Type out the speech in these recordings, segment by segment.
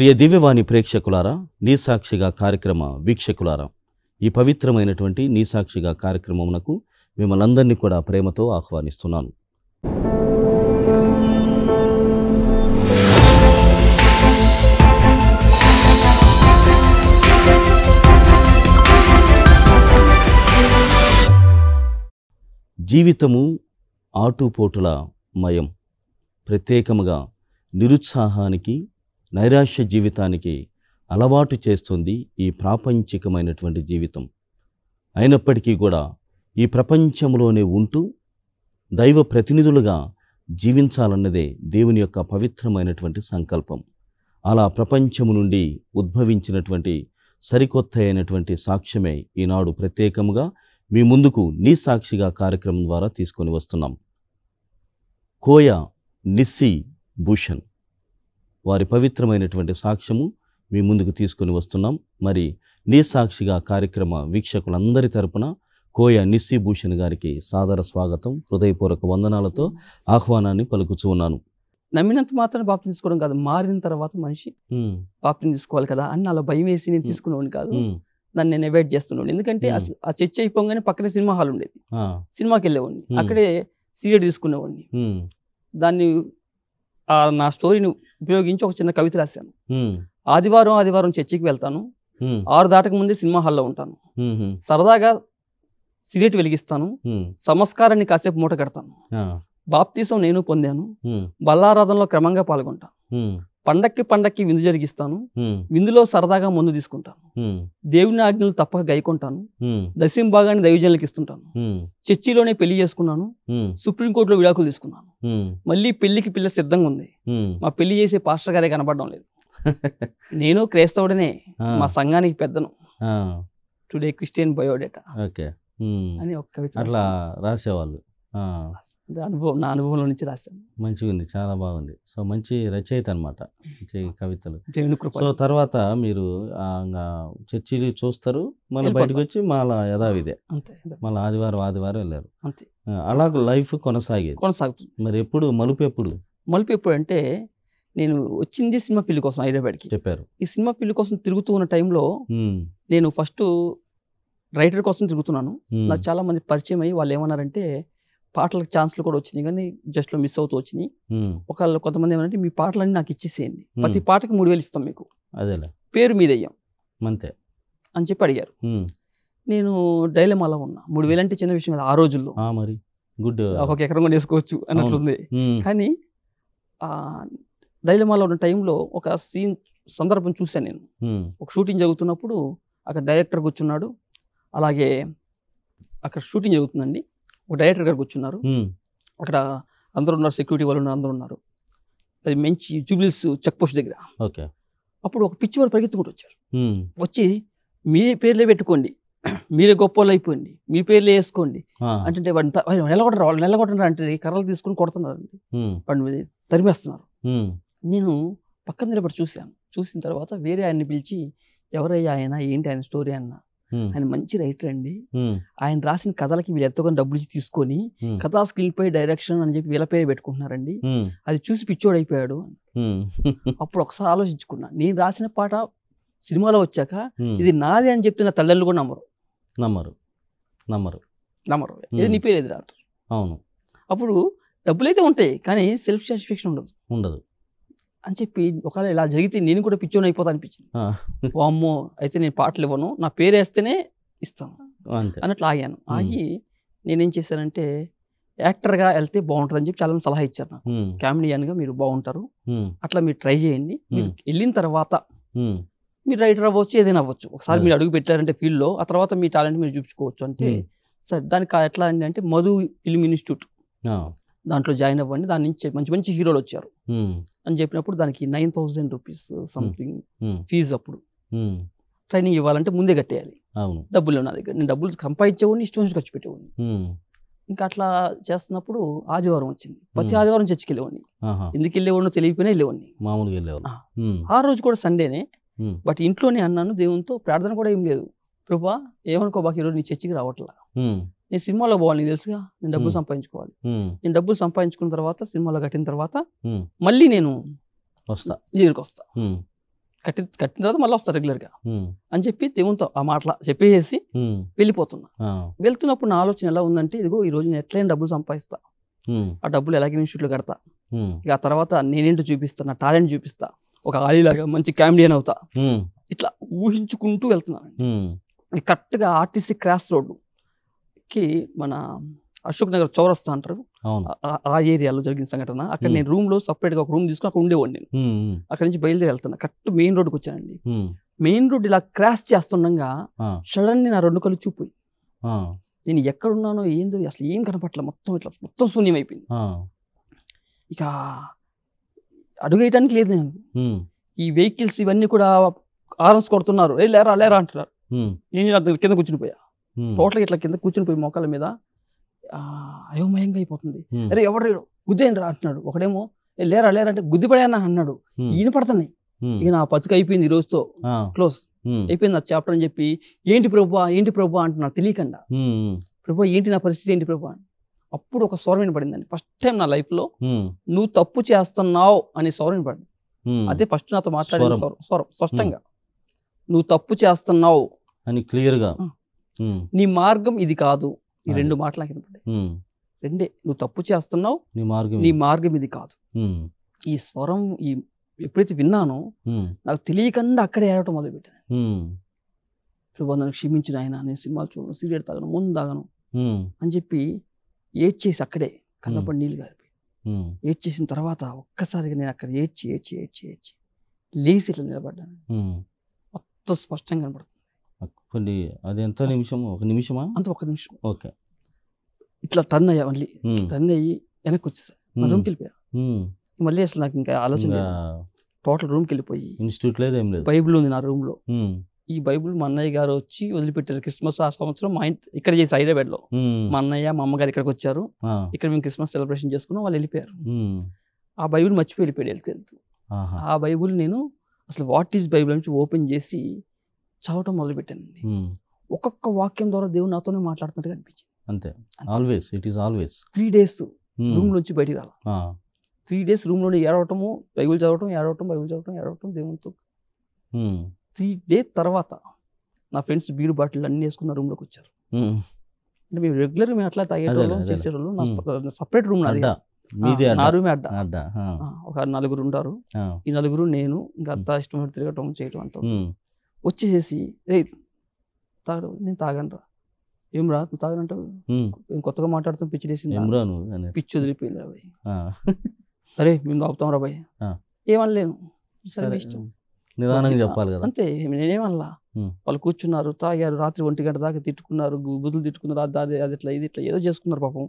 ప్రియ దివ్యవాణి ప్రేక్షకులారా నీసాక్షిగా కార్యక్రమ వీక్షకులారా ఈ పవిత్రమైనటువంటి నీసాక్షిగా కార్యక్రమమునకు మిమ్మల్ని అందరినీ కూడా ప్రేమతో ఆహ్వానిస్తున్నాను జీవితము ఆటుపోటుల మయం ప్రత్యేకముగా నిరుత్సాహానికి నైరాశ్య జీవితానికి అలవాటు చేస్తుంది ఈ ప్రాపంచికమైనటువంటి జీవితం అయినప్పటికీ కూడా ఈ ప్రపంచంలోనే ఉంటూ దైవ ప్రతినిధులుగా జీవించాలన్నదే దేవుని యొక్క పవిత్రమైనటువంటి సంకల్పం అలా ప్రపంచము నుండి ఉద్భవించినటువంటి సరికొత్త అయినటువంటి సాక్ష్యమే ఈనాడు ప్రత్యేకముగా మీ ముందుకు నీ సాక్షిగా కార్యక్రమం ద్వారా తీసుకొని వస్తున్నాం కోయ నిస్సి భూషణ్ వారి పవిత్రమైనటువంటి సాక్ష్యము మీ ముందుకు తీసుకుని వస్తున్నాం మరి నీ సాక్షిగా కార్యక్రమ వీక్షకులందరి తరపున కోయ నిస్సిభూషణ్ గారికి సాదర స్వాగతం హృదయపూర్వక వందనాలతో ఆహ్వానాన్ని పలుకుచూ ఉన్నాను నమ్మినంత మాత్రం పాపం తీసుకోవడం కాదు మారిన తర్వాత మనిషి పాపం తీసుకోవాలి కదా అని నాలో భయం వేసి నేను తీసుకునేవాడిని కాదు దాన్ని నేను అవాయిడ్ చేస్తున్నాడు ఎందుకంటే ఆ చర్చ అయిపోగానే పక్కనే సినిమా హాల్ ఉండేది సినిమాకి వెళ్ళేవాడిని అక్కడే సీరియడ్ తీసుకునేవాడిని దాన్ని నా స్టోరీని ఉపయోగించి ఒక చిన్న కవిత రాశాను ఆదివారం ఆదివారం చర్చికి వెళ్తాను ఆరు దాటక ముందే సినిమా హాల్లో ఉంటాను సరదాగా సిగరెట్ వెలిగిస్తాను సంస్కారాన్ని కాసేపు మూట కడతాను బాప్తీసం నేను పొందాను బల్లారాధనలో క్రమంగా పాల్గొంటాను పండక్కి పండక్కి విందు జరిగిస్తాను విందులో సరదాగా మందు తీసుకుంటాను దేవుని ఆజ్ఞలు తప్పక గైకుంటాను దశం భాగాన్ని దైవజనులకు ఇస్తుంటాను చర్చిలోనే పెళ్లి చేసుకున్నాను సుప్రీంకోర్టులో విడాకులు తీసుకున్నాను మళ్ళీ పెళ్లికి పిల్ల సిద్ధంగా ఉంది మా పెళ్లి చేసే పాస్టర్ గారే కనపడడం లేదు నేను క్రైస్తవుడనే మా సంఘానికి పెద్దను టుడే క్రిస్టియన్ బయోడేటా అని ఒక్క అట్లా రాసేవాళ్ళు అనుభవం నా అనుభవంలో నుంచి రాశాను మంచిగా ఉంది చాలా బాగుంది సో మంచి రచయిత అనమాట మంచి కవితలు సో తర్వాత మీరు చర్చి చూస్తారు మళ్ళీ బయటకు వచ్చి మళ్ళా యథావిదే అంతే మళ్ళీ ఆదివారం ఆదివారం వెళ్ళారు అంతే లైఫ్ కొనసాగేది కొనసాగుతుంది మరి ఎప్పుడు మలుపు ఎప్పుడు మలుపు ఎప్పుడు అంటే నేను వచ్చింది సినిమా ఫీల్డ్ కోసం హైదరాబాద్కి చెప్పారు ఈ సినిమా ఫీల్డ్ కోసం తిరుగుతూ ఉన్న టైంలో నేను ఫస్ట్ రైటర్ కోసం తిరుగుతున్నాను నాకు చాలా మంది పరిచయం అయ్యి వాళ్ళు ఏమన్నారంటే పాటలకు ఛాన్స్లు కూడా వచ్చినాయి కానీ లో మిస్ అవుతూ వచ్చినాయి ఒకళ్ళు కొంతమంది ఏమంటే మీ పాటలన్నీ నాకు ఇచ్చేసేయండి ప్రతి పాటకి మూడు వేలు ఇస్తాం మీకు అదేలే పేరు మీద అంతే అని చెప్పి అడిగారు నేను డైలమాలో ఉన్నా మూడు వేలు అంటే చిన్న విషయం కదా ఆ రోజుల్లో మరి గుడ్ ఒక ఎకరం కూడా వేసుకోవచ్చు అన్నట్లుంది కానీ డైలమాలో ఉన్న టైంలో ఒక సీన్ సందర్భం చూశాను నేను ఒక షూటింగ్ జరుగుతున్నప్పుడు అక్కడ డైరెక్టర్ కూర్చున్నాడు అలాగే అక్కడ షూటింగ్ జరుగుతుందండి ఒక డైరెక్టర్ గారు కూర్చున్నారు అక్కడ అందరూ ఉన్నారు సెక్యూరిటీ వాళ్ళు ఉన్నారు అందరూ ఉన్నారు అది మంచి జూబిల్స్ చెక్ పోస్ట్ దగ్గర ఓకే అప్పుడు ఒక పిచ్చి వాళ్ళు పరిగెత్తుకుంటూ వచ్చారు వచ్చి మీ పేర్లే పెట్టుకోండి మీరే గొప్ప వాళ్ళు అయిపోయింది మీ పేర్లే వేసుకోండి అంటే వాడిని నిలగొట్టరు వాళ్ళు నిలగొట్టరు అంటే కర్రలు తీసుకుని కొడుతున్నారు వాడిని తరిమేస్తున్నారు నేను పక్కన నిలబడి చూశాను చూసిన తర్వాత వేరే ఆయన్ని పిలిచి ఎవరయ్యా ఆయన ఏంటి ఆయన స్టోరీ అన్నా ఆయన మంచి రైటర్ అండి ఆయన రాసిన కథలకి వీళ్ళు ఎంతగానో డబ్బులు తీసుకొని కథా స్క్రీన్ పై డైరెక్షన్ అని చెప్పి వీళ్ళ పేరు పెట్టుకుంటున్నారండి అది చూసి పిచ్చోడైపోయాడు అప్పుడు ఒకసారి ఆలోచించుకున్నా నేను రాసిన పాట సినిమాలో వచ్చాక ఇది నాదే అని చెప్తున్న తల్లిదండ్రులు కూడా నమ్మరు నమ్మరు నమ్మరు నమ్మరు ఇది నీ పేరు ఎదురు అవును అప్పుడు డబ్బులైతే ఉంటాయి కానీ సెల్ఫ్ సాటిస్ఫాక్షన్ ఉండదు ఉండదు అని చెప్పి ఒకవేళ ఇలా జరిగితే నేను కూడా పిచ్చోని అయిపోతా అనిపించింది ఓ అమ్మో అయితే నేను పాటలు ఇవ్వను నా పేరు వేస్తేనే ఇస్తాను అన్నట్లు ఆగాను ఆగి నేనేం చేశానంటే యాక్టర్గా వెళ్తే బాగుంటుంది అని చెప్పి చాలా సలహా ఇచ్చారు నాకు కామెడియన్గా మీరు బాగుంటారు అట్లా మీరు ట్రై చేయండి వెళ్ళిన తర్వాత మీరు రైటర్ అవ్వచ్చు ఏదైనా అవ్వచ్చు ఒకసారి మీరు అడుగు పెట్టారంటే ఫీల్డ్లో ఆ తర్వాత మీ టాలెంట్ మీరు చూపించుకోవచ్చు అంటే సరే దానికి ఎట్లా అండి అంటే మధు ఫిల్మ్ ఇన్స్టిట్యూట్ దాంట్లో జాయిన్ అవ్వండి దాని నుంచి మంచి మంచి హీరోలు వచ్చారు అని చెప్పినప్పుడు దానికి nine thousand rupees something fees అప్పుడు ట్రైనింగ్ ఇవ్వాలంటే ముందే కట్టేయాలి డబ్బులు నా దగ్గర నేను డబ్బులు సంపాదించేవాడిని ఇష్టం నుంచి ఖర్చు పెట్టేవాడిని ఇంకా అట్లా చేస్తున్నప్పుడు ఆదివారం వచ్చింది ప్రతి ఆదివారం చర్చికి వెళ్ళేవాడిని ఎందుకు వెళ్ళేవాడినో తెలియపోయినా వెళ్ళేవాడిని మామూలుగా ఆ రోజు కూడా సండేనే బట్ ఇంట్లోనే అన్నాను దేవునితో ప్రార్థన కూడా ఏం లేదు ప్రభా ఏమనుకో బాగా ఈరోజు నీ చర్చికి రావట్లా నేను సినిమాలో పోవాలి నీకు తెలుసుగా నేను డబ్బులు సంపాదించుకోవాలి నేను డబ్బులు సంపాదించుకున్న తర్వాత సినిమాలో కట్టిన తర్వాత మళ్ళీ నేను వస్తా దగ్గరికి వస్తా కట్టి కట్టిన తర్వాత మళ్ళీ వస్తా రెగ్యులర్గా అని చెప్పి దేవునితో ఆ మాటల చెప్పేసి వెళ్ళిపోతున్నా వెళ్తున్నప్పుడు నా ఆలోచన ఎలా ఉందంటే ఇదిగో ఈ రోజు నేను ఎట్లయినా డబ్బులు సంపాదిస్తా ఆ డబ్బులు ఎలాగే ఇన్స్టిట్యూట్లు కడతా ఇక ఆ తర్వాత నేనేంటో చూపిస్తా నా టాలెంట్ చూపిస్తా ఒక ఆలీలాగా మంచి కామెడియన్ అవుతా ఇట్లా ఊహించుకుంటూ వెళ్తున్నాను కరెక్ట్గా ఆర్టీసీ క్రాస్ రోడ్డు కి మన అశోక్ నగర్ చౌరస్తా అంటారు ఆ ఏరియాలో జరిగిన సంఘటన అక్కడ నేను రూమ్ లో సపరేట్ గా ఒక రూమ్ తీసుకుని అక్కడ ఉండేవాడిని నేను అక్కడ నుంచి బయలుదేరి వెళ్తున్నా కరెక్ట్ మెయిన్ రోడ్కి వచ్చానండి మెయిన్ రోడ్ ఇలా క్రాష్ చేస్తుండగా సడన్ నా రెండు కళ్ళు చూపోయి నేను ఎక్కడున్నానో ఏందో అసలు ఏం కనపట్ల మొత్తం ఇట్లా మొత్తం శూన్యం అయిపోయింది ఇక అడుగేయటానికి లేదు నేను ఈ వెహికల్స్ ఇవన్నీ కూడా ఆరెన్స్ కొడుతున్నారు లేరా లేరా అంటున్నారు నేను కింద కూర్చుని పోయా టోటల్ ఇట్లా కింద కూర్చుని పోయి మొక్కల మీద అయోమయంగా అయిపోతుంది అరే ఎవడు గుద్దేయండి రా అంటున్నాడు ఒకడేమో లేరా లేరా అంటే గుద్దిపడేనా అన్నాడు ఈయన పడుతున్నాయి ఇక నా పతుకు అయిపోయింది ఈ రోజుతో క్లోజ్ అయిపోయింది నా చాప్టర్ అని చెప్పి ఏంటి ప్రభు ఏంటి ప్రభు అంటున్నాడు తెలియకుండా ప్రభు ఏంటి నా పరిస్థితి ఏంటి ప్రభు అప్పుడు ఒక స్వరం పడిందండి ఫస్ట్ టైం నా లైఫ్ లో నువ్వు తప్పు చేస్తున్నావు అనే స్వరం పడింది అదే ఫస్ట్ నాతో మాట్లాడే స్వరం స్పష్టంగా నువ్వు తప్పు చేస్తున్నావు అని క్లియర్గా నీ మార్గం ఇది కాదు ఈ రెండు మాటలు నాకు రెండే నువ్వు తప్పు చేస్తున్నావు నీ మార్గం నీ మార్గం ఇది కాదు ఈ స్వరం ఈ ఎప్పుడైతే విన్నానో నాకు తెలియకుండా అక్కడే ఏడటం మొదలు పెట్టాను నన్ను క్షమించిన ఆయన నేను సినిమాలు చూడను సిగరెట్ తాగను ముందు తాగను అని చెప్పి ఏడ్చేసి అక్కడే కన్నపడి నీళ్ళు గారిపోయి ఏడ్చేసిన తర్వాత ఒక్కసారిగా నేను అక్కడ ఏడ్చి ఏడ్చి ఏడ్చి ఏడ్చి లేచి ఇట్లా నిలబడ్డాను మొత్తం స్పష్టంగా కనబడుతుంది కొన్ని అది ఎంత నిమిషం ఒక నిమిషమా అంత ఒక నిమిషం ఓకే ఇట్లా టర్న్ అయ్యా మళ్ళీ టర్న్ అయ్యి వెనక్కి వచ్చేసా రూమ్కి వెళ్ళిపోయా మళ్ళీ అసలు నాకు ఇంకా ఆలోచన టోటల్ రూమ్కి వెళ్ళిపోయి ఇన్స్టిట్యూట్ లేదు ఏం లేదు బైబిల్ ఉంది నా రూమ్లో ఈ బైబుల్ మా అన్నయ్య గారు వచ్చి వదిలిపెట్టారు క్రిస్మస్ ఆ సంవత్సరం మా ఇంటి ఇక్కడ చేసి హైదరాబాద్ లో మా అన్నయ్య మా అమ్మగారు ఇక్కడికి వచ్చారు ఇక్కడ మేము క్రిస్మస్ సెలబ్రేషన్ చేసుకున్నాం వాళ్ళు వెళ్ళిపోయారు ఆ బైబుల్ మర్చిపోయి వెళ్ళిపోయాడు వెళ్తే ఆ బైబుల్ నేను అసలు వాట్ ఈస్ బైబుల్ నుంచి ఓపెన్ చేసి చదవటం మొదలుపెట్టానండి ఒక్కొక్క వాక్యం ద్వారా దేవుడు నాతోనే మాట్లాడుతున్నట్టు అనిపించింది అంతే always it is always three days room నుంచి బయటికి రాలి త్రీ డేస్ రూమ్ లోనే ఏడవటము బైబుల్ చదవటం ఏడవటం బైబుల్ చదవటం ఏడవటం దేవునితో త్రీ డేస్ తర్వాత నా ఫ్రెండ్స్ బీరు బాటిల్ అన్ని వేసుకున్న రూమ్ లోకి వచ్చారు అంటే మేము రెగ్యులర్ మేము అట్లా తాగేటోళ్ళం చేసేటోళ్ళం నా సపరేట్ రూమ్ నాది నా రూమే అడ్డా ఒక నలుగురు ఉంటారు ఈ నలుగురు నేను ఇంకా అంతా ఇష్టం తిరగటం చేయటం అంతా వచ్చేసేసి రే తాగడు నేను తాగనరా ఏం రా నువ్వు తాగనంటావు కొత్తగా మాట్లాడుతాం పిచ్చి పిచ్చి వదిలిపోయింది రా భయ్ సరే మేము తాగుతాం రా భయ్ ఏమనలేను సరే ఇష్టం నిదానంగా చెప్పాలి కదా అంతే నేనేమనలా వాళ్ళు కూర్చున్నారు తాగారు రాత్రి ఒంటి గంట దాకా తిట్టుకున్నారు బుద్ధులు తిట్టుకున్నారు అది అది ఇట్లా ఇది ఇట్లా ఏదో చేసుకున్నారు పాపం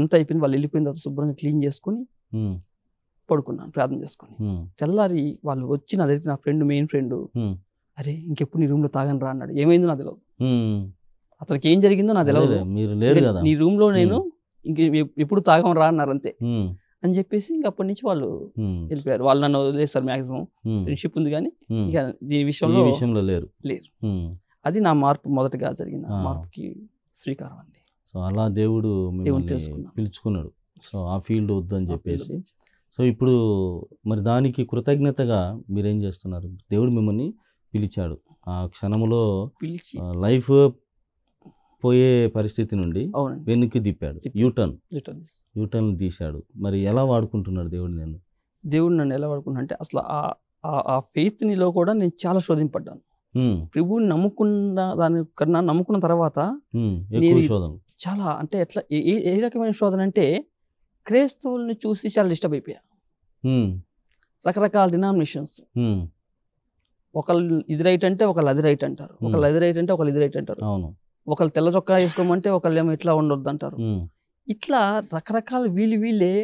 అంతా అయిపోయింది వాళ్ళు వెళ్ళిపోయిన తర్వాత శుభ్రంగా క్లీన్ చేసుకుని పడుకున్నాను ప్రార్థన చేసుకుని తెల్లారి వాళ్ళు వచ్చి నా దగ్గర నా ఫ్రెండ్ మెయిన్ ఫ్రెండ్ అరే ఇంకెప్పుడు నీ రూమ్లో తాగని రా అన్నాడు ఏమైందో నాకు తెలియదు అతనికి ఏం జరిగిందో నాకు తెలియదు మీరు లేరు కదా నీ రూమ్లో నేను ఇంక ఎప్పుడు తాగం రా అన్నారు అంతే అని చెప్పేసి ఇంక అప్పటి నుంచి వాళ్ళు వెళ్ళిపోయారు వాళ్ళు నన్ను వదిలేస్తారు మాక్సిమం ఫ్రెండ్షిప్ ఉంది కానీ దీని విషయంలో విషయంలో లేరు లేరు అది నా మార్పు మొదటగా జరిగిన మార్పుకి శ్రీకారం అండి సో అలా దేవుడు పిలుచుకున్నాడు సో ఆ ఫీల్డ్ వద్దని చెప్పేసి సో ఇప్పుడు మరి దానికి కృతజ్ఞతగా మీరేం చేస్తున్నారు దేవుడు మిమ్మల్ని పిలిచాడు ఆ క్షణంలో పిలిచి లైఫ్ పోయే పరిస్థితి నుండి వెనక్కి దిప్పాడు యూటర్న్ యూటర్న్ తీశాడు మరి ఎలా వాడుకుంటున్నాడు దేవుడు నేను దేవుడు నన్ను ఎలా వాడుకున్నా అంటే అసలు ఆ ఫెయిత్ నిలో కూడా నేను చాలా శోధింపడ్డాను ప్రభువుని నమ్ముకున్న దాని కన్నా నమ్ముకున్న తర్వాత చాలా అంటే ఎట్లా ఏ రకమైన శోధన అంటే క్రైస్తవుల్ని చూసి చాలా డిస్టర్బ్ అయిపోయా రకరకాల డినామినేషన్స్ ఒకళ్ళు ఇది రైట్ అంటే ఒకళ్ళు అది రైట్ అంటారు ఒకళ్ళు అది రైట్ అంటే ఒకళ్ళు ఇది రైట్ అంటారు అవును ఒకళ్ళు తెల్ల చొక్కా వేసుకోమంటే ఒకళ్ళు ఏమో ఇట్లా ఉండొద్దు అంటారు ఇట్లా రకరకాల వీళ్ళు వీళ్ళే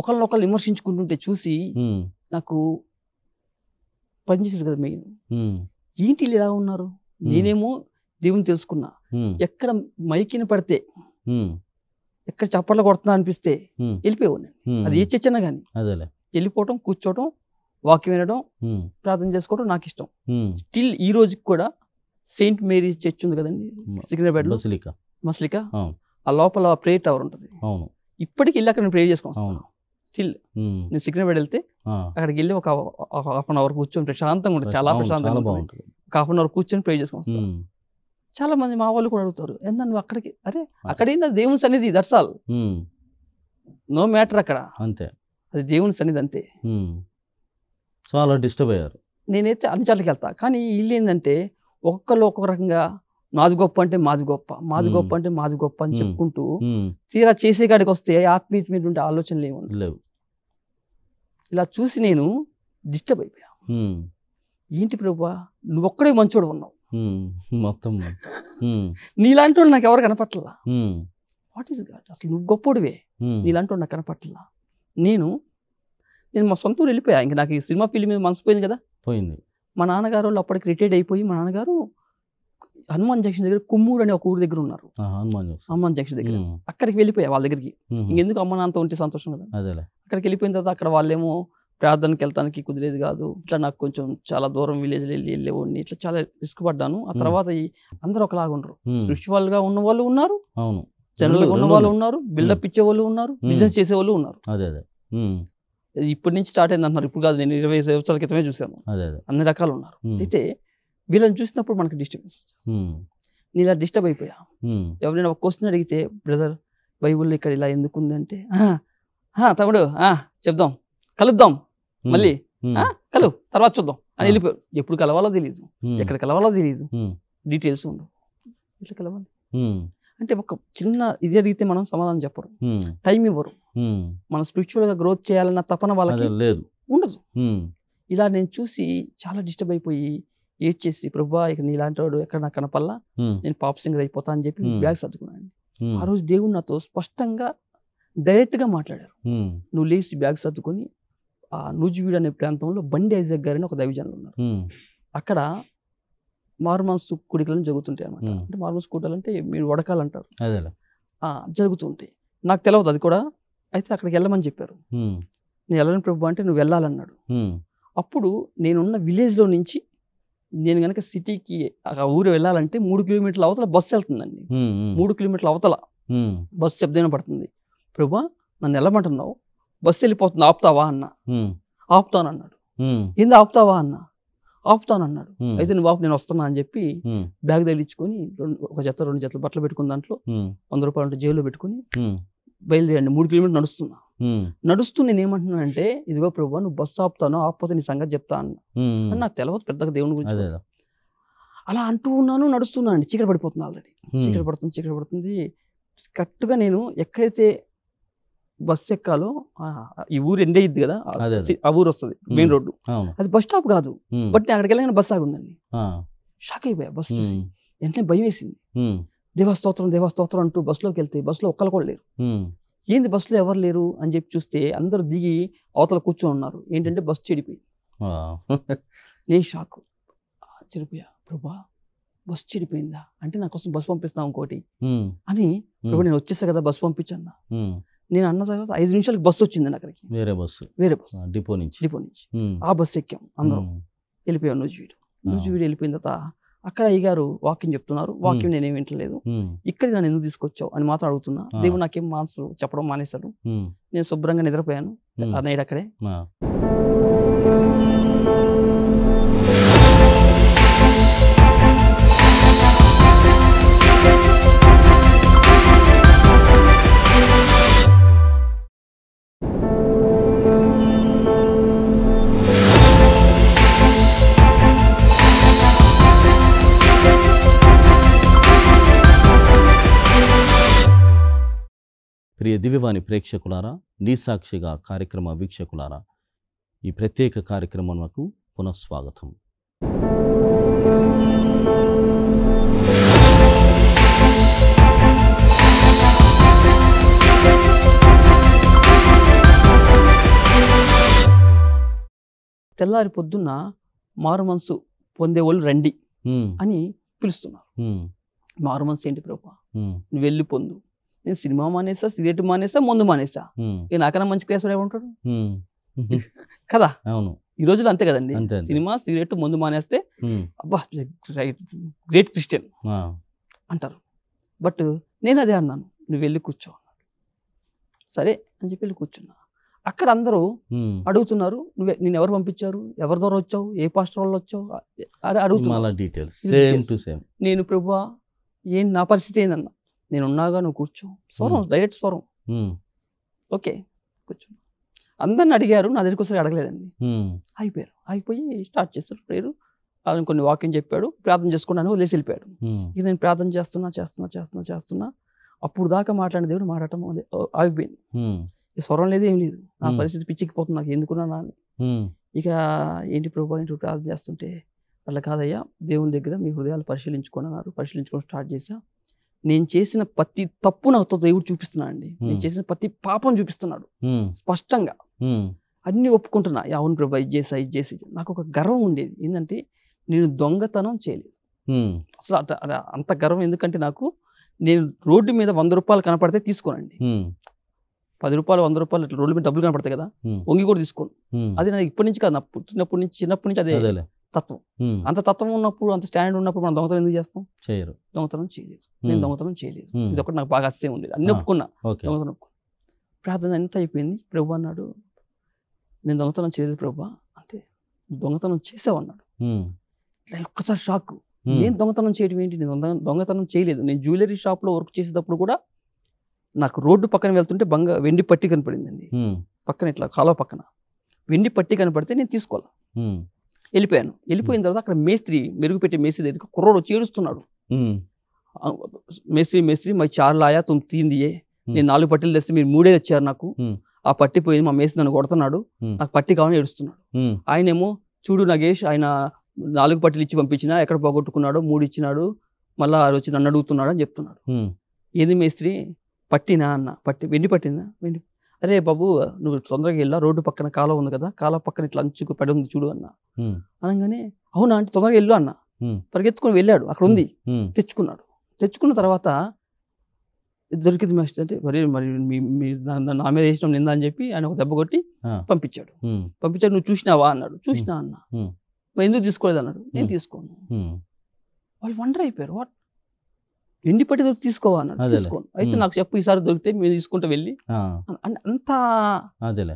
ఒకళ్ళు విమర్శించుకుంటుంటే చూసి నాకు పనిచేసేది కదా మెయిన్ ఏంటి ఇలా ఉన్నారు నేనేమో దేవుని తెలుసుకున్నా ఎక్కడ మైకిన పడితే ఎక్కడ చప్పట్లు కొడుతున్నా అనిపిస్తే వెళ్ళిపోయావు అది ఏ చచ్చినా కానీ వెళ్ళిపోవటం కూర్చోవటం వాక్యం వినడం ప్రార్థన చేసుకోవడం నాకు ఇష్టం స్టిల్ ఈ రోజుకి కూడా సెయింట్ మేరీస్ చర్చ్ ఉంది కదండి సికింద్రాబాద్ లో మసలిక మసలిక ఆ లోపల ప్రేయర్ టవర్ ఉంటుంది ఇప్పటికి వెళ్ళి అక్కడ నేను ప్రేయర్ చేసుకున్నాను స్టిల్ నేను సికింద్రాబాద్ వెళ్తే అక్కడికి వెళ్ళి ఒక హాఫ్ అన్ అవర్ కూర్చొని ప్రశాంతంగా ఉంటుంది చాలా ప్రశాంతంగా ఉంటుంది ఒక హాఫ్ అన్ అవర్ కూర్చొని ప్రేయర్ చేసుకోవచ్చు చాలా మంది మా వాళ్ళు కూడా అడుగుతారు ఏందా నువ్వు అక్కడికి అరే అక్కడ అక్కడేందా దేవుని సన్నిధి దర్శాల్ నో మ్యాటర్ అక్కడ అంతే అది దేవుని సన్నిధి అంతే సో అలా డిస్టర్బ్ అయ్యారు నేనైతే అన్ని చోట్లకి వెళ్తాను కానీ వీళ్ళు ఏంటంటే ఒక్కళ్ళు ఒక్కొక్క రకంగా మాది గొప్ప అంటే మాది గొప్ప మాది గొప్ప అంటే మాది గొప్ప అని చెప్పుకుంటూ తీరా చేసే కాడికి వస్తే ఆత్మీయత మీద ఉండే ఆలోచనలు ఏమి లేవు ఇలా చూసి నేను డిస్టర్బ్ అయిపోయా ఏంటి ప్రభా ఒక్కడే మంచోడు ఉన్నావు మొత్తం నీలాంటి వాడు నాకు ఎవరు కనపట్టలా వాట్ ఈస్ గాడ్ అసలు నువ్వు గొప్పోడివే నీలాంటి వాడు నాకు కనపట్టలా నేను నేను మా సొంతూరు వెళ్ళిపోయా ఇంకా నాకు ఈ సినిమా ఫీల్డ్ మీద మనసు పోయింది కదా పోయింది మా నాన్నగారు వాళ్ళు అప్పటికి రిటైర్డ్ అయిపోయి మా నాన్నగారు హనుమాన్ జంక్షన్ దగ్గర కుమ్మూరు అనే ఒక ఊరు దగ్గర ఉన్నారు హనుమాన్ జంక్షన్ దగ్గర అక్కడికి వెళ్ళిపోయా వాళ్ళ దగ్గరికి ఇంకెందుకు అమ్మ నాన్నతో ఉంటే సంతోషం కదా అక్కడికి వెళ్ళిపోయిన తర్వాత అక్కడ వాళ్ళేమో ప్రార్థనకి వెళ్తానికి కుదిరేది కాదు ఇట్లా నాకు కొంచెం చాలా దూరం విలేజ్ వెళ్ళి వెళ్ళేవాడిని ఇట్లా చాలా రిస్క్ పడ్డాను ఆ తర్వాత అందరూ ఒకలాగా ఉండరు స్పిరిచువల్ గా ఉన్న వాళ్ళు ఉన్నారు అవును జనరల్ గా ఉన్న వాళ్ళు ఉన్నారు బిల్డప్ ఇచ్చే వాళ్ళు ఉన్నారు బిజినెస్ చేసే వాళ్ళు ఉన్నారు అదే అదే ఇప్పటి నుంచి స్టార్ట్ అయింది అంటున్నారు ఇప్పుడు కాదు నేను ఇరవై సంవత్సరాల క్రితమే చూశాను అన్ని రకాలు ఉన్నారు అయితే వీళ్ళని చూసినప్పుడు మనకి డిస్టర్బెన్స్ నేను ఇలా డిస్టర్బ్ అయిపోయా ఎవరైనా ఒక క్వశ్చన్ అడిగితే బ్రదర్ బైబుల్ ఇక్కడ ఇలా ఎందుకు ఉందంటే తమ్ముడు చెప్దాం కలుద్దాం మళ్ళీ కలు తర్వాత చూద్దాం అని వెళ్ళిపోయారు ఎప్పుడు కలవాలో తెలియదు ఎక్కడ కలవాలో తెలియదు డీటెయిల్స్ ఉండవు ఎట్లా కలవాలి అంటే ఒక చిన్న ఇది అడిగితే మనం సమాధానం చెప్పరు టైం ఇవ్వరు మనం స్పిరిచువల్గా గ్రోత్ చేయాలన్న తపన వాళ్ళకి లేదు ఉండదు ఇలా నేను చూసి చాలా డిస్టర్బ్ అయిపోయి ఏడ్ చేసి ప్రభా ఇక నీలాంటి వాడు ఎక్కడ నా కనపల్లా నేను పాప్ సింగర్ అయిపోతా అని చెప్పి బ్యాగ్ సర్దుకున్నాను ఆ రోజు దేవుడు నాతో స్పష్టంగా డైరెక్ట్ గా మాట్లాడారు నువ్వు లేచి బ్యాగ్ సర్దుకొని ఆ నూజివీడ్ అనే ప్రాంతంలో బండి ఐజాక్ గారని ఒక దైవజనులు ఉన్నారు అక్కడ మార్మాన్సు కుడికలను జరుగుతుంటాయి అనమాట అంటే మార్మాన్స్ కూటలు అంటే మీరు వడకాలంటారు జరుగుతుంటాయి నాకు తెలియదు అది కూడా అయితే అక్కడికి వెళ్ళమని చెప్పారు నేను వెళ్ళని ప్రభు అంటే నువ్వు వెళ్ళాలన్నాడు అప్పుడు నేనున్న విలేజ్లో నుంచి నేను కనుక సిటీకి ఆ ఊరు వెళ్ళాలంటే మూడు కిలోమీటర్ల అవతల బస్సు వెళ్తుందండి మూడు కిలోమీటర్ల అవతల బస్సు శబ్దం పడుతుంది ప్రభా నన్ను వెళ్ళమంటున్నావు బస్సు వెళ్ళిపోతుంది ఆపుతావా అన్న ఆపుతాను అన్నాడు ఏంది ఆపుతావా అన్న ఆపుతాను అన్నాడు అయితే నువ్వు బాబు నేను వస్తున్నా అని చెప్పి బ్యాగ్ తగిలించుకొని రెండు ఒక జత రెండు జతలు బట్టలు పెట్టుకుని దాంట్లో వంద రూపాయలు జైల్లో పెట్టుకుని బయలుదేరండి మూడు కిలోమీటర్లు నడుస్తున్నా నడుస్తూ నేను ఏమంటున్నానంటే ఇదిగో ప్రభు నువ్వు బస్సు ఆపుతాను ఆపపోతే నీ సంగతి చెప్తా అన్న నాకు తెలవదు పెద్దగా దేవుని గురించి అలా అంటూ ఉన్నాను నడుస్తున్నాను అండి చీకటి పడిపోతుంది ఆల్రెడీ చీకటి పడుతుంది చీకటి పడుతుంది కరెక్ట్గా నేను ఎక్కడైతే బస్ ఎక్కాలో ఈ ఊరు ఎండే ఇద్ది కదా ఆ ఊరు వస్తుంది మెయిన్ రోడ్డు అది బస్ స్టాప్ కాదు బట్ నేను అక్కడికి వెళ్ళగానే బస్ ఆగుందండి షాక్ అయిపోయా బస్ చూసి వెంటనే భయం వేసింది దేవస్తోత్రం దేవస్తోత్రం అంటూ బస్సులోకి వెళ్తే బస్సులో ఒక్కరు కూడా లేరు ఏంది బస్సులో ఎవరు లేరు అని చెప్పి చూస్తే అందరూ దిగి అవతల కూర్చొని ఉన్నారు ఏంటంటే బస్సు చెడిపోయింది ఏ షాక్ చెడిపోయా ప్రభా బస్సు చెడిపోయిందా అంటే నా కోసం బస్సు పంపిస్తాం ఇంకోటి అని ప్రభు నేను వచ్చేసా కదా బస్సు పంపించన్నా నేను అన్న తర్వాత ఐదు నిమిషాలకు బస్సు వచ్చింది అక్కడికి వేరే బస్సు వేరే బస్సు డిపో నుంచి డిపో నుంచి ఆ బస్సు ఎక్కాం అందరం వెళ్ళిపోయాం నుజువీడు నూజివీడు వెళ్ళిపోయిన తర్వాత అక్కడ అయ్యగారు వాక్యం చెప్తున్నారు వాక్యం నేనేం వింటలేదు ఇక్కడ దాన్ని ఎందుకు తీసుకొచ్చావు అని మాత్రం అడుగుతున్నా దేవుడు నాకేం మానసు చెప్పడం మానేశాడు నేను శుభ్రంగా నిద్రపోయాను నైట్ అక్కడే ప్రియ దివ్యవాణి ప్రేక్షకులారా నీసాక్షిగా కార్యక్రమ వీక్షకులారా ఈ ప్రత్యేక కార్యక్రమంకు పునఃస్వాగతం తెల్లారి పొద్దున్న మారు మనసు పొందేవాళ్ళు రండి అని పిలుస్తున్నారు మారు మనసు ఏంటి ప్రభా నువ్వు వెళ్ళి పొందు నేను సినిమా మానేసా సిగరెట్ మానేసా ముందు మానేసా ఇక నాకన్నా మంచి క్రియాశీలు ఏమంటాడు కదా అవును ఈ రోజులు అంతే కదండి సినిమా సిగరెట్ ముందు మానేస్తే అబ్బా గ్రేట్ క్రిస్టియన్ అంటారు బట్ నేను అదే అన్నాను నువ్వు వెళ్ళి కూర్చో సరే అని చెప్పి వెళ్ళి కూర్చున్నా అక్కడ అందరూ అడుగుతున్నారు నువ్వు నేను ఎవరు పంపించారు ఎవరి ద్వారా వచ్చావు ఏ పాస్టర్ వాళ్ళు వచ్చావు అడుగుతున్నా నేను ప్రభా ఏం నా పరిస్థితి ఏందన్నా నేను ఉన్నాగా నువ్వు కూర్చో స్వరం డైరెక్ట్ స్వరం ఓకే కూర్చో అందరిని అడిగారు నా దగ్గరికి వస్తే అడగలేదండి అయిపోయారు అయిపోయి స్టార్ట్ చేశారు ప్రేరు వాళ్ళని కొన్ని వాకింగ్ చెప్పాడు ప్రార్థన చేసుకున్నాను వదిలేసి వెళ్ళిపోయాడు ఇక నేను ప్రార్థన చేస్తున్నా చేస్తున్నా చేస్తున్నా చేస్తున్నా అప్పుడు దాకా మాట్లాడిన దేవుడు మాట్లాడటం ఆగిపోయింది ఈ స్వరం లేదు ఏం లేదు నా పరిస్థితి పిచ్చికిపోతుంది నాకు ఎందుకున్నా అని ఇక ఏంటి ప్రభు ఏంటి ప్రార్థన చేస్తుంటే అట్లా కాదయ్యా దేవుని దగ్గర మీ హృదయాలు పరిశీలించుకున్నారు పరిశీలించుకొని స్టార్ట్ చేశాను నేను చేసిన ప్రతి తప్పు నాకు దేవుడు చూపిస్తున్నాను అండి నేను చేసిన ప్రతి పాపం చూపిస్తున్నాడు స్పష్టంగా అన్ని ఒప్పుకుంటున్నా అవును ప్రభా ఇది చేసా ఇది చేసి నాకు ఒక గర్వం ఉండేది ఏంటంటే నేను దొంగతనం చేయలేదు అసలు అంత గర్వం ఎందుకంటే నాకు నేను రోడ్డు మీద వంద రూపాయలు కనపడితే తీసుకోనండి పది రూపాయలు వంద రూపాయలు ఇట్లా రోడ్డు మీద డబ్బులు కనపడతాయి కదా వంగి కూడా తీసుకోను అది నాకు ఇప్పటి నుంచి కాదు నా పుట్టినప్పటి నుంచి చిన్నప్పటి నుంచి అదే తత్వం అంత తత్వం ఉన్నప్పుడు అంత స్టాండ్ ఉన్నప్పుడు మనం దొంగతనం ఎందుకు చేస్తాం చేయరు దొంగతనం చేయలేదు నేను దొంగతనం చేయలేదు ఇది ఒకటి నాకు బాగా అస్యం ఉండేది అన్ని ఒప్పుకున్నా దొంగతనం ఒప్పుకున్నా ప్రార్థన ఎంత అయిపోయింది ప్రభు అన్నాడు నేను దొంగతనం చేయలేదు ప్రభు అంటే దొంగతనం చేసావన్నాడు ఒక్కసారి షాక్ నేను దొంగతనం చేయడం ఏంటి నేను దొంగతనం చేయలేదు నేను జ్యువెలరీ షాప్లో వర్క్ చేసేటప్పుడు కూడా నాకు రోడ్డు పక్కన వెళ్తుంటే బంగ వెండి పట్టి కనపడిందండి పక్కన ఇట్లా కాలువ పక్కన వెండి పట్టి కనపడితే నేను తీసుకోవాలి వెళ్ళిపోయాను వెళ్ళిపోయిన తర్వాత అక్కడ మేస్త్రి మెరుగుపెట్టే మేస్త్రి దగ్గరికి కుర్రోడు వచ్చి ఏడుస్తున్నాడు మేస్త్రి మేస్త్రి మరి చారు లాయా తుమ్ తీందియే నేను నాలుగు పట్టీలు తెస్తే మీరు మూడే వచ్చారు నాకు ఆ పట్టి పోయింది మా మేస్త్రి నన్ను కొడుతున్నాడు నాకు పట్టి కావాలని ఏడుస్తున్నాడు ఆయన ఏమో చూడు నగేష్ ఆయన నాలుగు పట్టీలు ఇచ్చి పంపించిన ఎక్కడ పోగొట్టుకున్నాడు మూడు ఇచ్చినాడు మళ్ళీ వచ్చి నన్ను అడుగుతున్నాడు అని చెప్తున్నాడు ఏది మేస్త్రి పట్టినా అన్న పట్టి వెండి పట్టినా వెండి అరే బాబు నువ్వు తొందరగా వెళ్ళా రోడ్డు పక్కన కాలం ఉంది కదా కాలం పక్కన ఇట్లా అంచుకు పడి ఉంది చూడు అన్న అనగానే అవునా అంటే తొందరగా వెళ్ళు అన్న పరిగెత్తుకొని వెళ్ళాడు అక్కడ ఉంది తెచ్చుకున్నాడు తెచ్చుకున్న తర్వాత దొరికింది మాస్టర్ అంటే మరి మరి నా మీద వేసినాం నిందా అని చెప్పి ఆయన ఒక దెబ్బ కొట్టి పంపించాడు పంపించాడు నువ్వు చూసినావా అన్నాడు చూసినా అన్న ఎందుకు తీసుకోలేదు అన్నాడు నేను తీసుకోను వాళ్ళు వండర్ అయిపోయారు వాట్ ఎండిపట్టి దొరికి తీసుకోవాలి తీసుకోను అయితే నాకు చెప్పు ఈసారి దొరికితే మేము తీసుకుంటూ వెళ్ళి అంటే అంత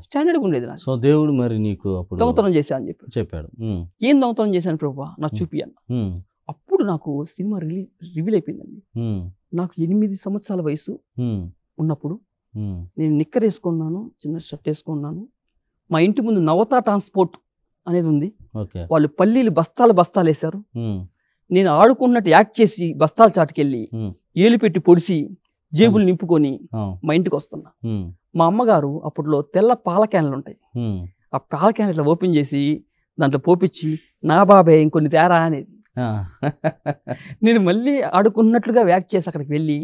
స్టాండర్డ్గా ఉండేది నాకు సో దేవుడు మరి నీకు అప్పుడు దొంగతనం చేశా అని చెప్పి చెప్పాడు ఏం దొంగతనం చేశాను ప్రభా నా చూపి అన్న అప్పుడు నాకు సినిమా రిలీజ్ రివీల్ అయిపోయిందండి నాకు ఎనిమిది సంవత్సరాల వయసు ఉన్నప్పుడు నేను నిక్కర్ వేసుకున్నాను చిన్న షర్ట్ వేసుకున్నాను మా ఇంటి ముందు నవతా ట్రాన్స్పోర్ట్ అనేది ఉంది వాళ్ళు పల్లీలు బస్తాలు బస్తాలు వేశారు నేను ఆడుకున్నట్టు యాక్ట్ చేసి బస్తాల చాటుకెళ్ళి ఏలు పెట్టి పొడిసి జేబులు నింపుకొని మా ఇంటికి వస్తున్నా మా అమ్మగారు అప్పట్లో తెల్ల పాల క్యాన్లు ఉంటాయి ఆ పాల క్యాన్ ఇట్లా ఓపెన్ చేసి దాంట్లో పోపిచ్చి నా బాబాయ్ ఇంకొన్ని తేరా అనేది నేను మళ్ళీ ఆడుకున్నట్లుగా వ్యాక్ చేసి అక్కడికి వెళ్ళి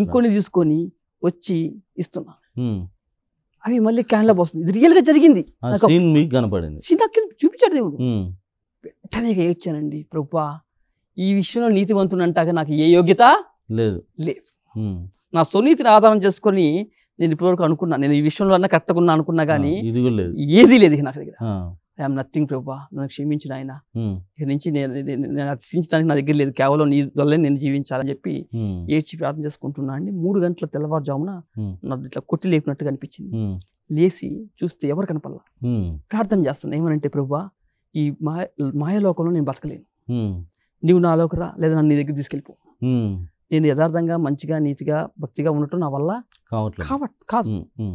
ఇంకొన్ని తీసుకొని వచ్చి ఇస్తున్నా అవి మళ్ళీ క్యాన్లో పోస్తుంది ఇది రియల్గా జరిగింది సీన్ మీకు కనపడింది సీన్ చూపించాడు దేవుడు వెంటనే ఏడ్చానండి ఈ విషయంలో నీతివంతుడు అంటాక నాకు ఏ యోగ్యత లేదు లేదు నా సునీతిని ఆధారం చేసుకొని నేను ఇప్పటివరకు అనుకున్నా నేను ఈ విషయంలో అన్న కరెక్ట్గా అనుకున్నా కానీ ఏది లేదు నాకు దగ్గర ఐఎమ్ నథింగ్ ప్రభా నన్ను క్షమించిన ఆయన ఇక నుంచి నేను నేను అతిశించడానికి నా దగ్గర లేదు కేవలం నీ వల్లే నేను జీవించాలని చెప్పి ఏడ్చి ప్రార్థన చేసుకుంటున్నా అండి మూడు గంటల తెల్లవారుజామున నాకు ఇట్లా కొట్టి లేపినట్టుగా అనిపించింది లేచి చూస్తే ఎవరు కనపడలా ప్రార్థన చేస్తాను ఏమనంటే ప్రభా ఈ మాయ మాయలోకంలో నేను బతకలేను నువ్వు నాలోకి రా లేదా నన్ను నీ దగ్గర తీసుకెళ్ళిపో నేను యథార్థంగా మంచిగా నీతిగా భక్తిగా ఉండటం నా వల్ల కావట్ కాదు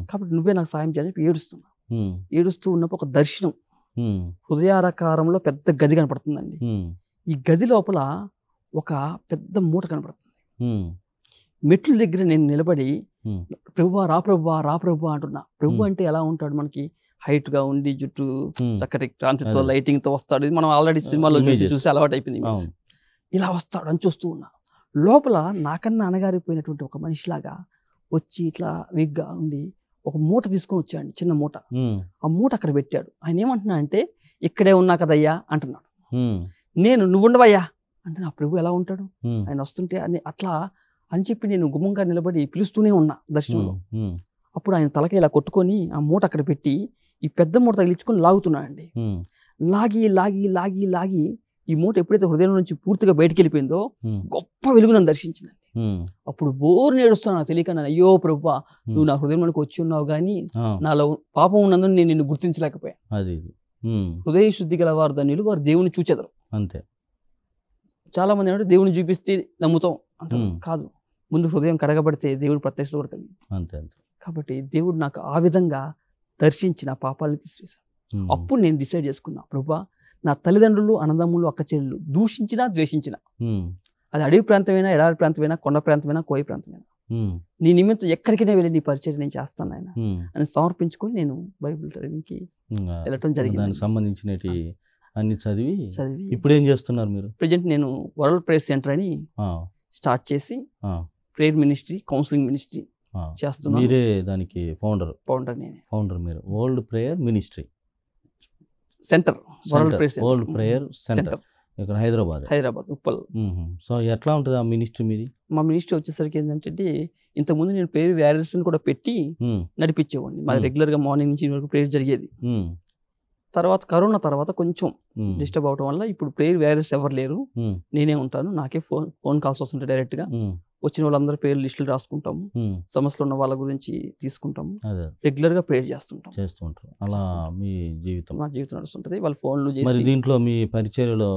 కాబట్టి నువ్వే నాకు సాయం చేయాలని ఏడుస్తున్నా ఏడుస్తూ ఉన్నప్పుడు ఒక దర్శనం హృదయారకారంలో పెద్ద గది కనపడుతుందండి ఈ గది లోపల ఒక పెద్ద మూట కనపడుతుంది మెట్ల దగ్గర నేను నిలబడి ప్రభువా రా ప్రభువా రా ప్రభు అంటున్నా ప్రభు అంటే ఎలా ఉంటాడు మనకి హైట్ గా ఉండి జుట్టు చక్కటి క్రాంతితో లైటింగ్ తో వస్తాడు ఇది మనం ఆల్రెడీ సినిమాలో చూసి చూసి అలవాటు అయిపోయింది ఇలా వస్తాడు అని చూస్తూ ఉన్నా లోపల నాకన్నా అనగారిపోయినటువంటి ఒక మనిషిలాగా వచ్చి ఇట్లా వీక్గా ఉండి ఒక మూట తీసుకొని వచ్చాడు చిన్న మూట ఆ మూట అక్కడ పెట్టాడు ఆయన ఏమంటున్నా అంటే ఇక్కడే ఉన్నా కదయ్యా అంటున్నాడు నేను నువ్వు ఉండవయ్యా అంటే నా ప్రభు ఎలా ఉంటాడు ఆయన వస్తుంటే అని అట్లా అని చెప్పి నేను గుమ్మంగా నిలబడి పిలుస్తూనే ఉన్నా దర్శనంలో అప్పుడు ఆయన తలకి ఇలా కొట్టుకొని ఆ మూట అక్కడ పెట్టి ఈ పెద్ద మూట తగిలించుకొని లాగుతున్నాడండి లాగి లాగి లాగి లాగి ఈ మూట ఎప్పుడైతే హృదయం నుంచి పూర్తిగా బయటకు వెళ్ళిపోయిందో గొప్ప వెలుగు నన్ను దర్శించిందండి అప్పుడు బోర్ నేడుస్తాను నాకు తెలియక నన్ను అయ్యో ప్రభు నువ్వు నా హృదయంలోకి వచ్చి ఉన్నావు కానీ నాలో పాపం ఉన్నందుని నేను నిన్ను గుర్తించలేకపోయాను అది హృదయ శుద్ధి గల వారు దాన్ని వారు దేవుని చూచేదరు అంతే చాలా మంది ఏమంటే దేవుని చూపిస్తే నమ్ముతాం అంటే కాదు ముందు హృదయం కడగబడితే దేవుడు ప్రత్యక్ష కూడా అంతే అంతే కాబట్టి దేవుడు నాకు ఆ విధంగా దర్శించి నా పాపాలను తీసివేశాను అప్పుడు నేను డిసైడ్ చేసుకున్నా ప్రభా నా తల్లిదండ్రులు అన్నదమ్ములు అక్క చెల్లెలు దూషించినా ద్వేషించిన అది అడవి ప్రాంతమైనా ఎడారి ప్రాంతమైనా కొండ ప్రాంతమైనా కోయి ప్రాంతమైనా నీ నిమిత్తం ఎక్కడికైనా వెళ్ళి నీ పరిచయం నేను చేస్తాను ఆయన అని సమర్పించుకొని నేను బైబిల్ చదివికి వెళ్ళటం జరిగింది దానికి సంబంధించిన అన్ని చదివి చదివి ఇప్పుడు ఏం చేస్తున్నారు మీరు ప్రజెంట్ నేను వరల్డ్ ప్రేయర్ సెంటర్ అని స్టార్ట్ చేసి ప్రేయర్ మినిస్ట్రీ కౌన్సిలింగ్ మినిస్ట్రీ చేస్తున్నాను మీరే దానికి ఫౌండర్ ఫౌండర్ నేను ఫౌండర్ మీరు world prayer ministry centre world prayer world prayer centre ఇక్కడ హైదరాబాద్ హైదరాబాద్ ఉప్పల్ సో mm-hmm. ఎట్లా ఉంటుంది ఆ మినిస్ట్రీ మీది మా మినిస్ట్రీ వచ్చేసరికి ఏంటంటే ఇంతకుముందు నేను ప్రేయర్ వ్యారియర్స్ని కూడా పెట్టి mm. నడిపించేవాడిని మాది రెగ్యులర్గా mm. మార్నింగ్ నుంచి వరకు ప్రేయర్ జరిగేది mm. తర్వాత కరోనా తర్వాత కొంచెం డిస్టర్బ్ అవటం వల్ల ఇప్పుడు ప్లేయర్ వేరే ఎవరు లేరు నేనే ఉంటాను నాకే ఫోన్ ఫోన్ కాల్స్ వస్తుంటాయి డైరెక్ట్ గా వచ్చిన వాళ్ళందరి పేర్లు లిస్టులు రాసుకుంటాము సమస్యలు ఉన్న వాళ్ళ గురించి తీసుకుంటాము రెగ్యులర్ గా ప్రేయర్ చేస్తుంటాం చేస్తుంటారు అలా మీ జీవితం మా జీవితం నడుస్తుంటది వాళ్ళ ఫోన్లు చేసి దీంట్లో మీ పరిచయలో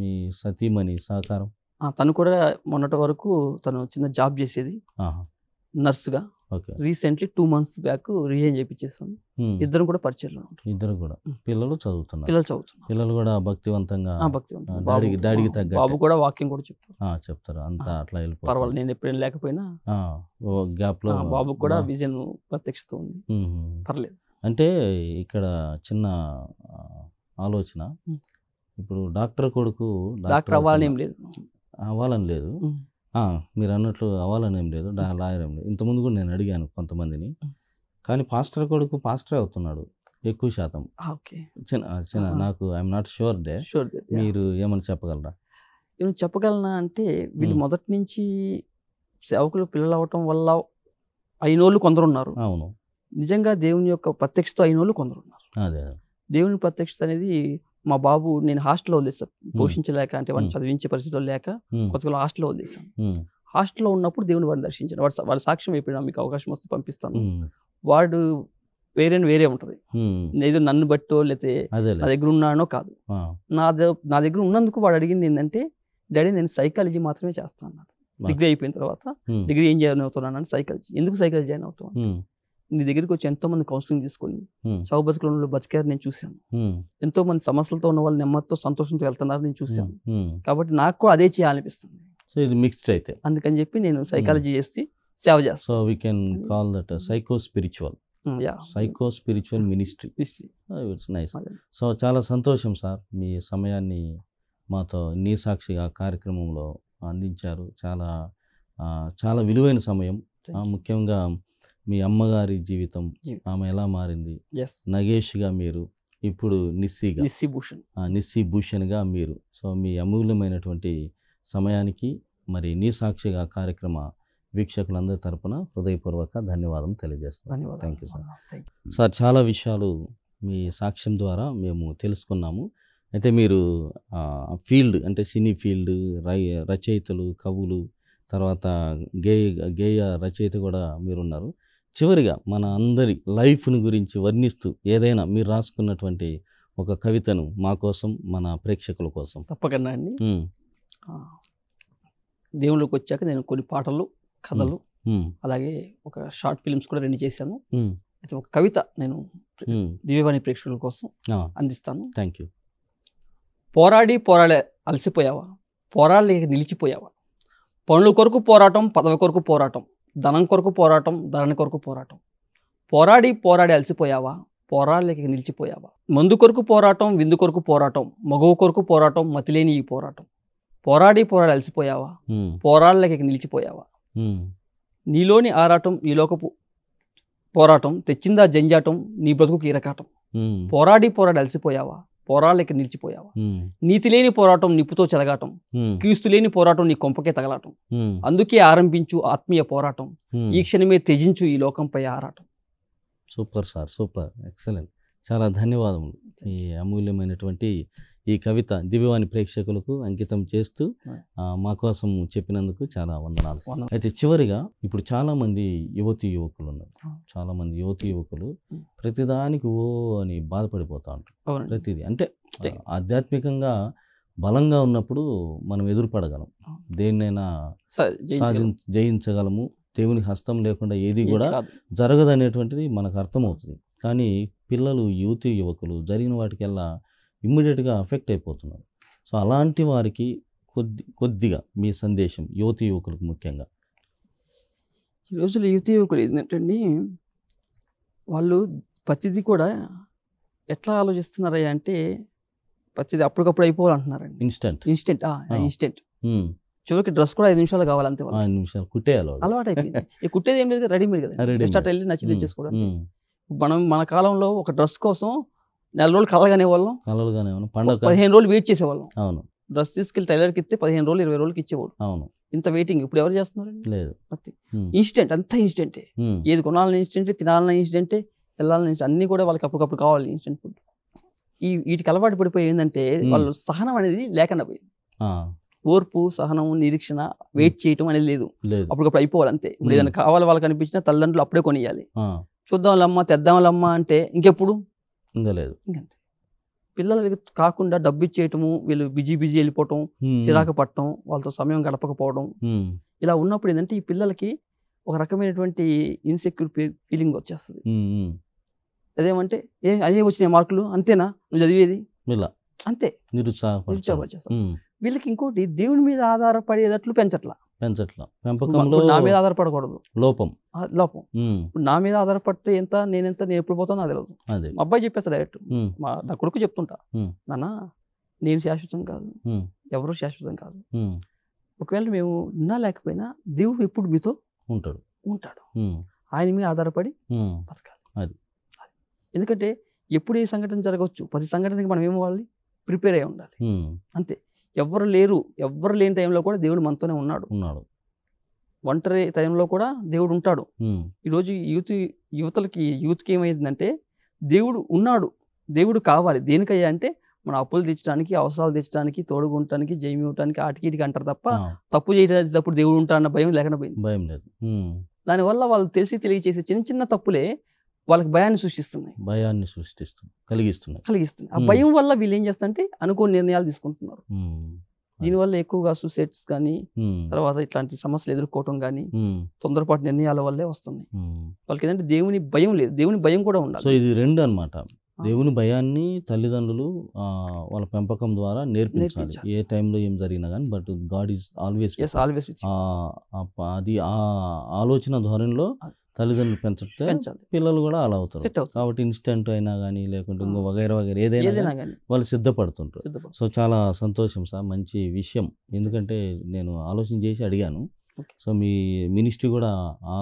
మీ సతీమణి సహకారం తను కూడా మొన్నటి వరకు తను చిన్న జాబ్ చేసేది నర్సుగా recently two months back resign చేపించేస్తాం ఇద్దరు కూడా పరిచయం ఇద్దరు కూడా పిల్లలు చదువుతున్నారు పిల్లలు చదువుతున్నారు పిల్లలు కూడా భక్తివంతంగా భక్తివంతంగా డాడీకి తగ్గ బాబు కూడా వాకింగ్ కూడా చెప్తారు చెప్తారు అంతా అట్లా వెళ్ళిపోతారు పర్వాలేదు నేను ఎప్పుడైనా లేకపోయినా గ్యాప్ లో బాబు కూడా విజన్ ప్రత్యక్షత ఉంది పర్లేదు అంటే ఇక్కడ చిన్న ఆలోచన ఇప్పుడు డాక్టర్ కొడుకు డాక్టర్ అవ్వాలని ఏం లేదు అవ్వాలని లేదు మీరు అన్నట్లు అవ్వాలని ఏం లేదు నా లాయర్ ఏం లేదు ఇంతకుముందు కూడా నేను అడిగాను కొంతమందిని కానీ పాస్టర్ కొడుకు పాస్టరే అవుతున్నాడు ఎక్కువ శాతం ఓకే చిన్న చిన్న నాకు ఐఎమ్ నాట్ షూర్ దే మీరు ఏమని చెప్పగలరా ఏమైనా చెప్పగలనా అంటే వీళ్ళు మొదటి నుంచి సేవకులు పిల్లలు అవ్వటం వల్ల అయినోళ్ళు కొందరు ఉన్నారు అవును నిజంగా దేవుని యొక్క ప్రత్యక్షత అయినోళ్ళు కొందరు ఉన్నారు అదే దేవుని ప్రత్యక్షత అనేది మా బాబు నేను హాస్టల్లో వదిలేసా పోషించలేక అంటే వాడిని చదివించే పరిస్థితులు లేక కొత్తగా హాస్టల్లో వదిలేస్తాను హాస్టల్లో ఉన్నప్పుడు దేవుని వాడిని దర్శించాను వాడు వాడి సాక్ష్యం అయిపోయినా మీకు అవకాశం వస్తే పంపిస్తాను వాడు వేరే వేరే ఉంటుంది ఏదో నన్ను బట్టో లేకపోతే నా దగ్గర ఉన్నానో కాదు నా నా దగ్గర ఉన్నందుకు వాడు అడిగింది ఏంటంటే డాడీ నేను సైకాలజీ మాత్రమే చేస్తాను అన్నాడు డిగ్రీ అయిపోయిన తర్వాత డిగ్రీ ఏం జాయిన్ అవుతున్నాను సైకాలజీ ఎందుకు సైకాలజీ జాయిన్ అవుతాను నీ దగ్గరికి వచ్చి ఎంతో మంది కౌన్సిలింగ్ తీసుకొని సౌ బతుకులు బతికారు నేను చూశాను ఎంతో మంది సమస్యలతో ఉన్న వాళ్ళు నెమ్మదితో సంతోషంతో వెళ్తున్నారు నేను చూశాను కాబట్టి నాకు కూడా అదే చేయాలనిపిస్తుంది సో ఇది మిక్స్డ్ అయితే అందుకని చెప్పి నేను సైకాలజీ చేసి సేవ చేస్తాను so we can call that psycho spiritual psycho spiritual ministry it's nice so చాలా సంతోషం సార్ మీ సమయాన్ని మాతో నీసాక్షిగా కార్యక్రమంలో అందించారు చాలా చాలా విలువైన సమయం ముఖ్యంగా మీ అమ్మగారి జీవితం ఆమె ఎలా మారింది నగేష్గా మీరు ఇప్పుడు నిస్సీగా నిస్సీభూషణ్ నిస్సీభూషణ్గా మీరు సో మీ అమూల్యమైనటువంటి సమయానికి మరి నీ సాక్షిగా కార్యక్రమ వీక్షకులందరి తరపున హృదయపూర్వక ధన్యవాదం తెలియజేస్తాను థ్యాంక్ యూ సార్ సార్ చాలా విషయాలు మీ సాక్ష్యం ద్వారా మేము తెలుసుకున్నాము అయితే మీరు ఫీల్డ్ అంటే సినీ ఫీల్డ్ రచయితలు కవులు తర్వాత గేయ గేయ రచయిత కూడా మీరున్నారు చివరిగా మన అందరి లైఫ్ను గురించి వర్ణిస్తూ ఏదైనా మీరు రాసుకున్నటువంటి ఒక కవితను మా కోసం మన ప్రేక్షకుల కోసం తప్పకుండా అండి దేవుళ్ళకి వచ్చాక నేను కొన్ని పాటలు కథలు అలాగే ఒక షార్ట్ ఫిల్మ్స్ కూడా రెండు చేశాను అయితే ఒక కవిత నేను దివ్యవాణి ప్రేక్షకుల కోసం అందిస్తాను థ్యాంక్ యూ పోరాడి పోరాడే అలసిపోయావా పోరాడలేక నిలిచిపోయావా పనుల కొరకు పోరాటం పదవి కొరకు పోరాటం ధనం కొరకు పోరాటం ధనాని కొరకు పోరాటం పోరాడి పోరాడి అలసిపోయావా పోరాడలేక నిలిచిపోయావా మందు కొరకు పోరాటం విందు కొరకు పోరాటం మగువ కొరకు పోరాటం మతిలేని ఈ పోరాటం పోరాడి పోరాడి అలసిపోయావా పోరాడలేక నిలిచిపోయావా నీలోని ఆరాటం ఈలోకపు పోరాటం తెచ్చిందా జంజాటం నీ బ్రతుకు కీరకాటం పోరాడి పోరాడి అలసిపోయావా పోరాళ్ళకి నిలిచిపోయావా నీతి లేని పోరాటం నిప్పుతో చెలగాటం క్రీస్తు లేని పోరాటం నీ కొంపకే తగలాటం అందుకే ఆరంభించు ఆత్మీయ పోరాటం ఈ క్షణమే త్యజించు ఈ లోకంపై ఆరాటం సూపర్ సార్ సూపర్ ఎక్సలెంట్ చాలా ధన్యవాదములు ఈ అమూల్యమైనటువంటి ఈ కవిత దివ్యవాణి ప్రేక్షకులకు అంకితం చేస్తూ మా కోసం చెప్పినందుకు చాలా వందనాలు అయితే చివరిగా ఇప్పుడు చాలామంది యువతి యువకులు ఉన్నారు చాలామంది యువతి యువకులు ప్రతిదానికి ఓ అని బాధపడిపోతా ఉంటారు ప్రతిదీ అంటే ఆధ్యాత్మికంగా బలంగా ఉన్నప్పుడు మనం ఎదురుపడగలం దేన్నైనా సాధి జయించగలము దేవుని హస్తం లేకుండా ఏది కూడా జరగదు అనేటువంటిది మనకు అర్థమవుతుంది కానీ పిల్లలు యువతి యువకులు జరిగిన వాటికెల్లా ఇమ్మీడియట్గా అఫెక్ట్ అయిపోతున్నారు సో అలాంటి వారికి కొద్ది కొద్దిగా మీ సందేశం యువతి యువకులకు ముఖ్యంగా ఈ రోజుల్లో యువతి యువకులు ఏంటంటే వాళ్ళు ప్రతిదీ కూడా ఎట్లా ఆలోచిస్తున్నారా అంటే ప్రతిదీ అప్పటికప్పుడు అయిపోవాలంటున్నారండి ఇన్స్టెంట్ ఇన్స్టెంట్ ఇన్స్టెంట్ చివరికి డ్రెస్ కూడా ఐదు నిమిషాలు కావాలంతే ఐదు నిమిషాలు కుట్టేయాలి అలవాటు అయిపోయింది ఈ కుట్టేది ఏం లేదు రెడీమేడ్ కదా జస్ట్ వెళ్ళి నచ్చింది చేసుకోవడం మనం మన కాలంలో ఒక డ్రెస్ కోసం నెల రోజులు కలగానే వాళ్ళం పండుగ పదిహేను రోజులు వెయిట్ చేసేవాళ్ళం అవును డ్రెస్ తీసుకెళ్లి టైలర్కి ఇస్తే పదిహేను రోజులు ఇరవై రోజులకి ఇచ్చేవాడు అవును ఇంత వెయిటింగ్ ఇప్పుడు ఎవరు చేస్తున్నారు లేదు ఇన్స్టెంట్ అంత ఇన్స్టెంటే ఏది కొనాలని ఇన్స్టెంటే తినాలన్న ఇన్స్టెంటే వెళ్ళాలని అన్ని కూడా వాళ్ళకి అప్పటికప్పుడు కావాలి ఇన్స్టెంట్ ఫుడ్ ఈ వీటికి అలవాటు పడిపోయి ఏంటంటే వాళ్ళు సహనం అనేది లేకుండా పోయింది ఓర్పు సహనం నిరీక్షణ వెయిట్ చేయటం అనేది లేదు అప్పటికప్పుడు అయిపోవాలి అంతే ఇప్పుడు ఏదైనా కావాలి వాళ్ళకి అనిపించినా తల్లిదండ్రులు అప్పుడే కొనియాలి చూద్దాంలమ్మా తెద్దాంలమ్మా అంటే ఇంకెప్పుడు ఇంకా లేదు పిల్లలకి కాకుండా డబ్బు ఇచ్చేయటము వీళ్ళు బిజీ బిజీ వెళ్ళిపోవటం చిరాకు పట్టడం వాళ్ళతో సమయం గడపకపోవడం ఇలా ఉన్నప్పుడు ఏంటంటే ఈ పిల్లలకి ఒక రకమైనటువంటి ఇన్సెక్యూర్ ఫీలింగ్ వచ్చేస్తుంది అదేమంటే ఏ అదే వచ్చిన మార్కులు అంతేనా నువ్వు చదివేది అంతే వీళ్ళకి ఇంకోటి దేవుని మీద ఆధారపడేటట్లు పెంచట్లా పెంచట్లా పెంపకం నా మీద ఆధారపడకూడదు లోపం లోపం ఇప్పుడు నా మీద ఆధారపడి ఎంత నేను ఎంత నేను ఎప్పుడు పోతానో నాకు తెలియదు మా అబ్బాయి చెప్పేసి డైరెక్ట్ మా నా కొడుకు చెప్తుంటా నాన్న నేను శాశ్వతం కాదు ఎవరు శాశ్వతం కాదు ఒకవేళ మేము ఉన్నా లేకపోయినా దేవుడు ఎప్పుడు మీతో ఉంటాడు ఉంటాడు ఆయన మీద ఆధారపడి బతకాలి అది ఎందుకంటే ఎప్పుడు ఏ సంఘటన జరగవచ్చు ప్రతి సంఘటనకి మనం ఏమవ్వాలి ప్రిపేర్ అయి ఉండాలి అంతే ఎవరు లేరు ఎవరు లేని టైంలో కూడా దేవుడు మనతోనే ఉన్నాడు ఉన్నాడు ఒంటరి టైంలో కూడా దేవుడు ఉంటాడు ఈరోజు యూత్ యువతలకి యూత్కి ఏమైందంటే దేవుడు ఉన్నాడు దేవుడు కావాలి దేనికయ్యా అంటే మన అప్పులు తెచ్చడానికి అవసరాలు తెచ్చడానికి తోడుగుంటానికి జయమి ఇవ్వడానికి ఆటికి అంటారు తప్ప తప్పు చేయడానికి తప్పుడు దేవుడు ఉంటాడన్న భయం లేకుండా పోయింది భయం లేదు దానివల్ల వాళ్ళు తెలిసి తెలియచేసే చిన్న చిన్న తప్పులే వాళ్ళకి భయాన్ని సృష్టిస్తున్నాయి భయాన్ని సృష్టిస్తుంది కలిగిస్తున్నాయి కలిగిస్తుంది ఆ భయం వల్ల వీళ్ళు ఏం చేస్తారంటే అనుకోని నిర్ణయాలు తీసుకుంటున్నారు దీనివల్ల ఎక్కువగా సూసైడ్స్ కానీ తర్వాత ఇట్లాంటి సమస్యలు ఎదుర్కోవటం కానీ తొందరపాటు నిర్ణయాల వల్లే వస్తుంది వాళ్ళకి ఏంటంటే దేవుని భయం లేదు దేవుని భయం కూడా ఉండాలి సో ఇది రెండు అనమాట దేవుని భయాన్ని తల్లిదండ్రులు వాళ్ళ పెంపకం ద్వారా నేర్పించాలి ఏ టైంలో ఏం జరిగినా కానీ but God is always always అది ఆ ఆలోచన ధోరణిలో తల్లిదండ్రులు పెంచితే పిల్లలు కూడా అలా అవుతారు కాబట్టి ఇన్స్టెంట్ అయినా కానీ లేకుంటే ఇంకో వగైరా వగైరా ఏదైనా వాళ్ళు సిద్ధపడుతుంటారు సో చాలా సంతోషం సార్ మంచి విషయం ఎందుకంటే నేను ఆలోచన చేసి అడిగాను సో మీ మినిస్ట్రీ కూడా ఆ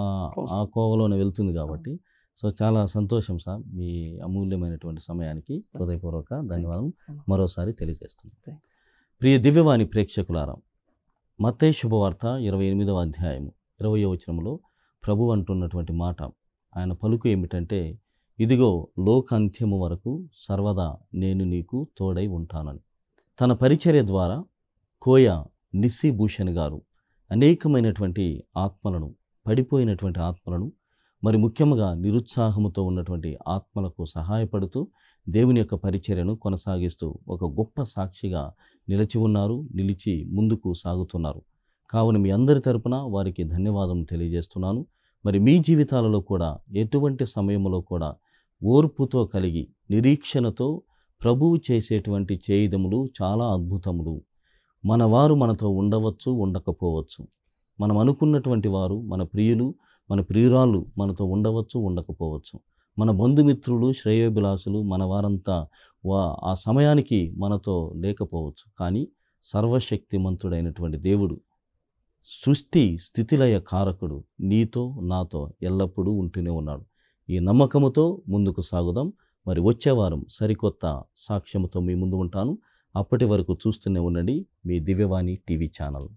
ఆ కోవలోనే వెళ్తుంది కాబట్టి సో చాలా సంతోషం సార్ మీ అమూల్యమైనటువంటి సమయానికి హృదయపూర్వక ధన్యవాదం మరోసారి తెలియజేస్తుంది ప్రియ దివ్యవాణి ప్రేక్షకులారా మత్తయ్య శుభవార్త ఇరవై ఎనిమిదవ అధ్యాయము ఇరవై వచనంలో ప్రభు అంటున్నటువంటి మాట ఆయన పలుకు ఏమిటంటే ఇదిగో లోకాంత్యము వరకు సర్వదా నేను నీకు తోడై ఉంటానని తన పరిచర్య ద్వారా కోయ నిస్సీభూషణ్ గారు అనేకమైనటువంటి ఆత్మలను పడిపోయినటువంటి ఆత్మలను మరి ముఖ్యంగా నిరుత్సాహముతో ఉన్నటువంటి ఆత్మలకు సహాయపడుతూ దేవుని యొక్క పరిచర్యను కొనసాగిస్తూ ఒక గొప్ప సాక్షిగా నిలిచి ఉన్నారు నిలిచి ముందుకు సాగుతున్నారు కావున మీ అందరి తరపున వారికి ధన్యవాదం తెలియజేస్తున్నాను మరి మీ జీవితాలలో కూడా ఎటువంటి సమయంలో కూడా ఓర్పుతో కలిగి నిరీక్షణతో ప్రభువు చేసేటువంటి చేయుదములు చాలా అద్భుతములు మన వారు మనతో ఉండవచ్చు ఉండకపోవచ్చు మనం అనుకున్నటువంటి వారు మన ప్రియులు మన ప్రియురాలు మనతో ఉండవచ్చు ఉండకపోవచ్చు మన బంధుమిత్రులు శ్రేయోభిలాసులు మన వారంతా వా ఆ సమయానికి మనతో లేకపోవచ్చు కానీ సర్వశక్తిమంతుడైనటువంటి దేవుడు సృష్టి స్థితిలయ కారకుడు నీతో నాతో ఎల్లప్పుడూ ఉంటూనే ఉన్నాడు ఈ నమ్మకముతో ముందుకు సాగుదాం మరి వచ్చేవారం సరికొత్త సాక్ష్యంతో మీ ముందు ఉంటాను అప్పటి వరకు చూస్తూనే ఉండండి మీ దివ్యవాణి టీవీ ఛానల్